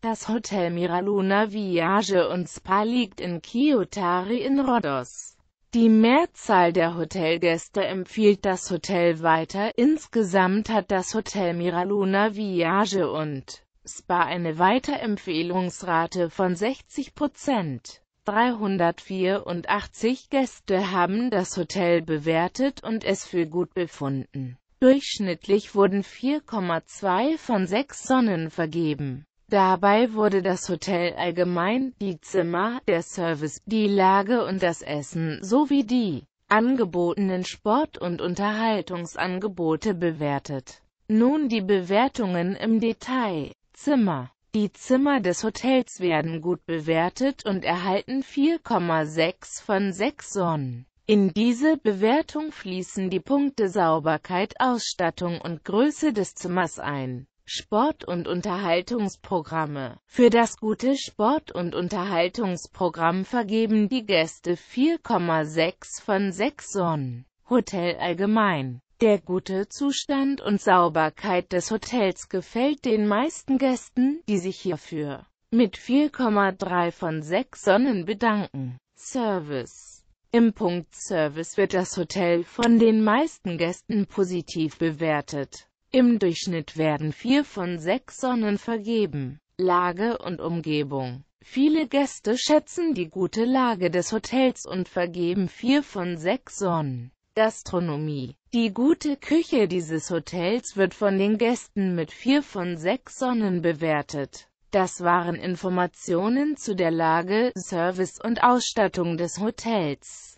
Das Hotel Miraluna Viage und Spa liegt in Kiotari in Rhodos. Die Mehrzahl der Hotelgäste empfiehlt das Hotel weiter. Insgesamt hat das Hotel Miraluna Viage und Spa eine Weiterempfehlungsrate von 60 Prozent. 384 Gäste haben das Hotel bewertet und es für gut befunden. Durchschnittlich wurden 4,2 von 6 Sonnen vergeben. Dabei wurde das Hotel allgemein, die Zimmer, der Service, die Lage und das Essen sowie die angebotenen Sport- und Unterhaltungsangebote bewertet. Nun die Bewertungen im Detail. Zimmer Die Zimmer des Hotels werden gut bewertet und erhalten 4,6 von 6 Sonnen. In diese Bewertung fließen die Punkte Sauberkeit, Ausstattung und Größe des Zimmers ein. Sport- und Unterhaltungsprogramme. Für das gute Sport- und Unterhaltungsprogramm vergeben die Gäste 4,6 von 6 Sonnen. Hotel allgemein. Der gute Zustand und Sauberkeit des Hotels gefällt den meisten Gästen, die sich hierfür mit 4,3 von 6 Sonnen bedanken. Service Im Punkt Service wird das Hotel von den meisten Gästen positiv bewertet. Im Durchschnitt werden vier von sechs Sonnen vergeben. Lage und Umgebung Viele Gäste schätzen die gute Lage des Hotels und vergeben vier von sechs Sonnen. Gastronomie Die gute Küche dieses Hotels wird von den Gästen mit vier von sechs Sonnen bewertet. Das waren Informationen zu der Lage, Service und Ausstattung des Hotels.